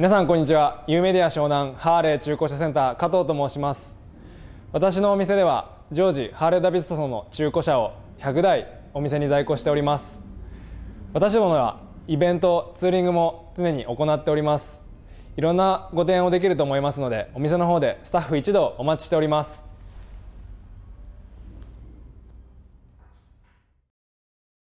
皆さんこんにちは U メディア湘南ハーレー中古車センター加藤と申します私のお店では常時ハーレーダビッドソンの中古車を100台お店に在庫しております私どもはイベントツーリングも常に行っておりますいろんなご提案をできると思いますのでお店の方でスタッフ一同お待ちしております